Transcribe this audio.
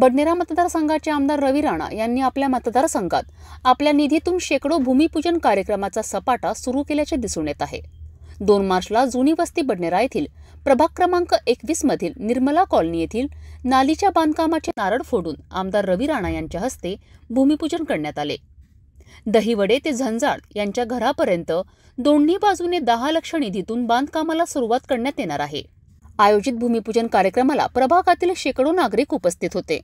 बडनेरा मतदारसंघाचे आमदार रवी राणा यांनी आपल्या मतदारसंघात आपल्या निधीतून शेकडो भूमिपूजन कार्यक्रमाचा सपाटा सुरू केल्याचे दिसून येत आहे दोन मार्चला जुनी वस्ती बडनेरा येथील प्रभाग क्रमांक एकवीस मधील निर्मला कॉलनी येथील नालीच्या बांधकामाचे नारळ फोडून आमदार रवी राणा यांच्या हस्ते भूमिपूजन करण्यात आले दहिवडे ते झंझाड यांच्या घरापर्यंत दोन्ही बाजूने दहा लक्ष निधीतून बांधकामाला सुरुवात करण्यात येणार आहे आयोजित भूमिपूजन कार्यक्रमाला प्रभागातील शेकडो नागरिक उपस्थित होते